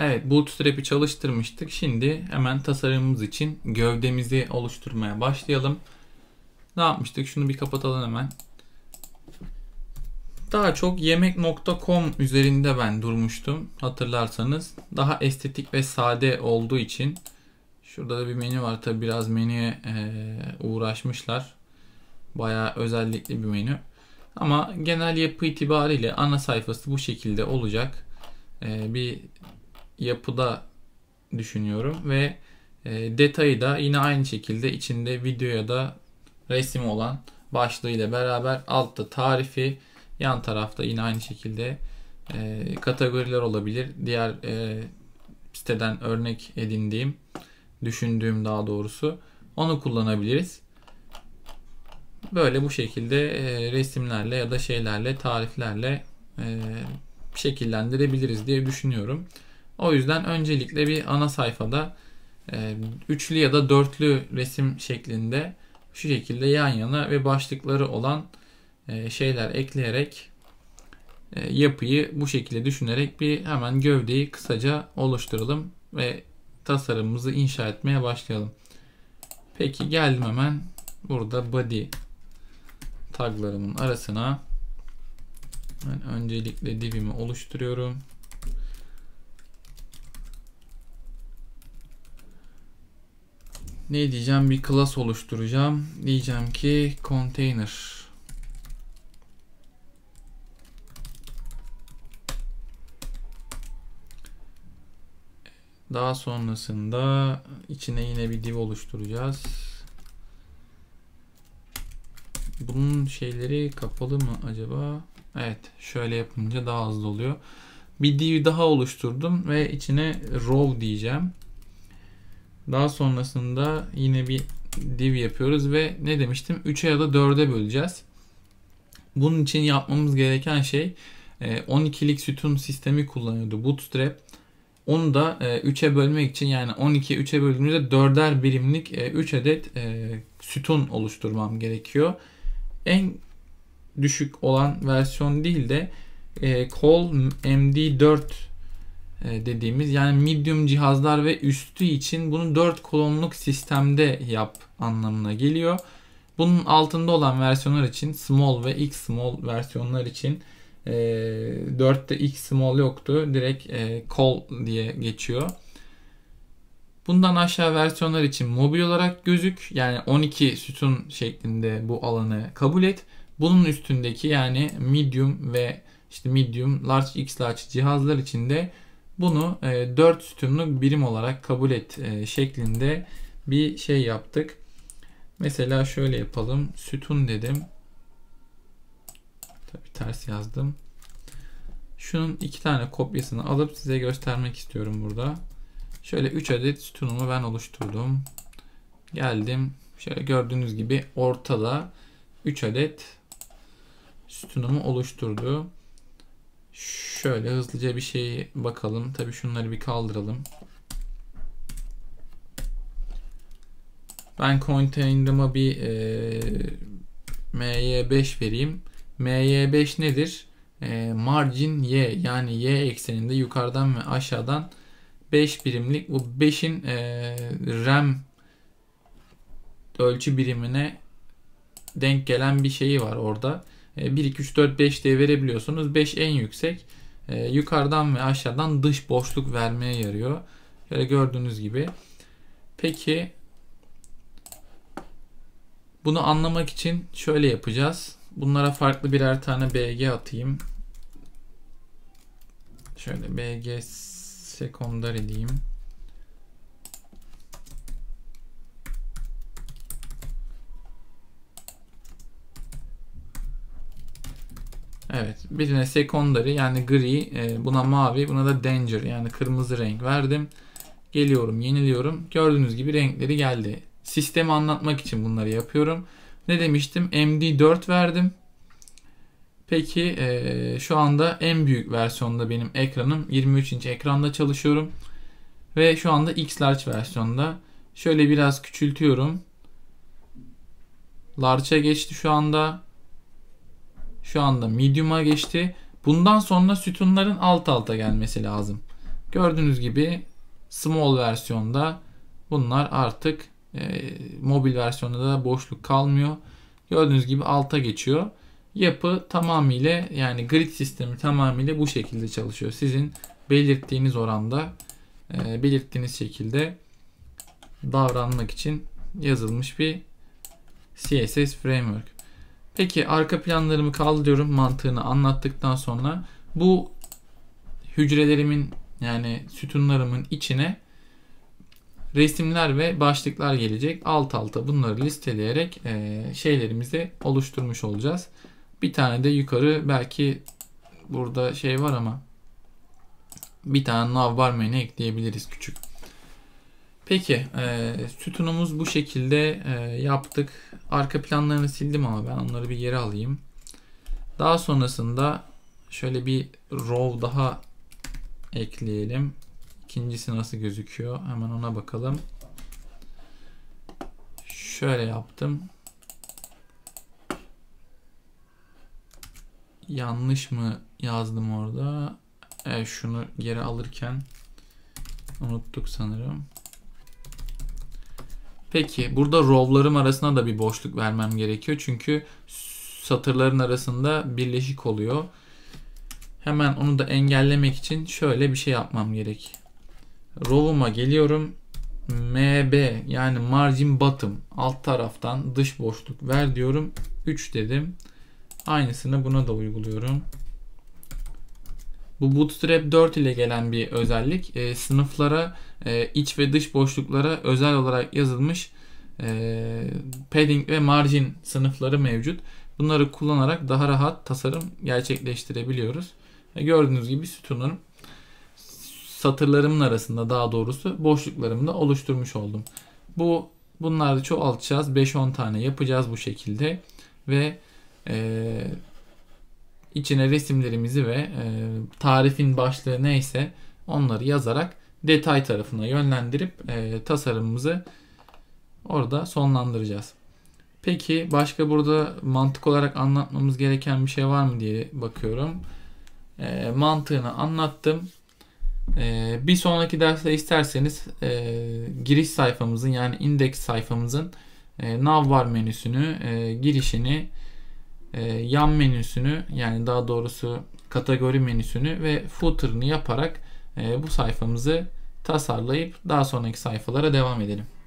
Evet Bootstrap'i çalıştırmıştık. Şimdi hemen tasarımımız için gövdemizi oluşturmaya başlayalım. Ne yapmıştık? Şunu bir kapatalım hemen. Daha çok yemek.com üzerinde ben durmuştum hatırlarsanız. Daha estetik ve sade olduğu için. Şurada da bir menü var tabi biraz menüye e, uğraşmışlar. Baya özellikli bir menü. Ama genel yapı itibariyle ana sayfası bu şekilde olacak. E, bir yapıda düşünüyorum ve e, detayı da yine aynı şekilde içinde video ya da resim olan başlığıyla beraber altta tarifi yan tarafta yine aynı şekilde e, kategoriler olabilir. Diğer e, siteden örnek edindiğim, düşündüğüm daha doğrusu onu kullanabiliriz. Böyle bu şekilde e, resimlerle ya da şeylerle, tariflerle e, şekillendirebiliriz diye düşünüyorum. O yüzden öncelikle bir ana sayfada e, üçlü ya da dörtlü resim şeklinde şu şekilde yan yana ve başlıkları olan e, şeyler ekleyerek e, yapıyı bu şekilde düşünerek bir hemen gövdeyi kısaca oluşturalım ve tasarımımızı inşa etmeye başlayalım. Peki geldim hemen burada body taglarımın arasına ben öncelikle dibimi oluşturuyorum. ne diyeceğim bir class oluşturacağım. Diyeceğim ki container. Daha sonrasında içine yine bir div oluşturacağız. Bunun şeyleri kapalı mı acaba? Evet şöyle yapınca daha hızlı oluyor. Bir div daha oluşturdum ve içine row diyeceğim. Daha sonrasında yine bir div yapıyoruz ve ne demiştim 3'e ya da 4'e böleceğiz. Bunun için yapmamız gereken şey 12'lik e, sütun sistemi kullanıyordu Bootstrap. Onu da 3'e bölmek için yani 12 3'e böldüğümüzde 4'er birimlik 3 e, adet e, sütun oluşturmam gerekiyor. En düşük olan versiyon değil de call md4 e, dediğimiz yani medium cihazlar ve üstü için bunu 4 kolonluk sistemde yap anlamına geliyor. Bunun altında olan versiyonlar için small ve x small versiyonlar için e, 4'te x small yoktu. Direkt e, call diye geçiyor. Bundan aşağı versiyonlar için mobil olarak gözük yani 12 sütun şeklinde bu alanı kabul et. Bunun üstündeki yani medium ve işte medium, large, x large cihazlar için de bunu e, 4 sütunluk birim olarak kabul et e, şeklinde bir şey yaptık. Mesela şöyle yapalım. Sütun dedim. Tabii ters yazdım. Şunun iki tane kopyasını alıp size göstermek istiyorum burada. Şöyle 3 adet sütunumu ben oluşturdum. Geldim. Şöyle gördüğünüz gibi ortada 3 adet sütunumu oluşturdu. Şöyle hızlıca bir şey bakalım. Tabii şunları bir kaldıralım. Ben container'ıma bir e, my5 vereyim. my5 nedir? E, margin y yani y ekseninde yukarıdan ve aşağıdan 5 birimlik bu 5'in e, RAM ölçü birimine denk gelen bir şeyi var orada. 1, 2, 3, 4, 5 diye verebiliyorsunuz. 5 en yüksek. E, yukarıdan ve aşağıdan dış boşluk vermeye yarıyor. Şöyle gördüğünüz gibi. Peki bunu anlamak için şöyle yapacağız. Bunlara farklı birer tane BG atayım. Şöyle BG secondary diyeyim. Evet. Birine secondary yani gri, e, buna mavi, buna da danger yani kırmızı renk verdim. Geliyorum, yeniliyorum. Gördüğünüz gibi renkleri geldi. Sistemi anlatmak için bunları yapıyorum. Ne demiştim? MD4 verdim. Peki e, şu anda en büyük versiyonda benim ekranım 23 inç ekranda çalışıyorum. Ve şu anda X large versiyonda. Şöyle biraz küçültüyorum. Large'a geçti şu anda. Şu anda medium'a geçti. Bundan sonra sütunların alt alta gelmesi lazım. Gördüğünüz gibi small versiyonda bunlar artık e, mobil versiyonda da boşluk kalmıyor. Gördüğünüz gibi alta geçiyor. Yapı tamamıyla yani grid sistemi tamamıyla bu şekilde çalışıyor. Sizin belirttiğiniz oranda e, belirttiğiniz şekilde davranmak için yazılmış bir CSS framework. Peki arka planlarımı kaldırıyorum mantığını anlattıktan sonra bu hücrelerimin yani sütunlarımın içine resimler ve başlıklar gelecek. Alt alta bunları listeleyerek e, şeylerimizi oluşturmuş olacağız. Bir tane de yukarı belki burada şey var ama bir tane navbar menü ekleyebiliriz küçük. Peki e, sütunumuz bu şekilde e, yaptık. Arka planlarını sildim ama ben onları bir yere alayım. Daha sonrasında şöyle bir row daha ekleyelim. İkincisi nasıl gözüküyor? Hemen ona bakalım. Şöyle yaptım. Yanlış mı yazdım orada? E, şunu geri alırken unuttuk sanırım. Peki burada rowlarım arasında da bir boşluk vermem gerekiyor. Çünkü satırların arasında birleşik oluyor. Hemen onu da engellemek için şöyle bir şey yapmam gerek. Row'uma geliyorum. MB yani margin bottom alt taraftan dış boşluk ver diyorum. 3 dedim. Aynısını buna da uyguluyorum. Bu Bootstrap 4 ile gelen bir özellik. E, sınıflara e, iç ve dış boşluklara özel olarak yazılmış e, padding ve margin sınıfları mevcut. Bunları kullanarak daha rahat tasarım gerçekleştirebiliyoruz. E, gördüğünüz gibi sütunlarım satırlarımın arasında daha doğrusu boşluklarımı da oluşturmuş oldum. Bu bunları çoğaltacağız. 5-10 tane yapacağız bu şekilde ve e, içine resimlerimizi ve e, tarifin başlığı neyse onları yazarak detay tarafına yönlendirip e, tasarımımızı orada sonlandıracağız. Peki başka burada mantık olarak anlatmamız gereken bir şey var mı diye bakıyorum. E, mantığını anlattım. E, bir sonraki derste isterseniz e, giriş sayfamızın yani indeks sayfamızın e, navbar menüsünü, e, girişini, e, yan menüsünü yani daha doğrusu kategori menüsünü ve footer'ını yaparak ee, bu sayfamızı tasarlayıp daha sonraki sayfalara devam edelim.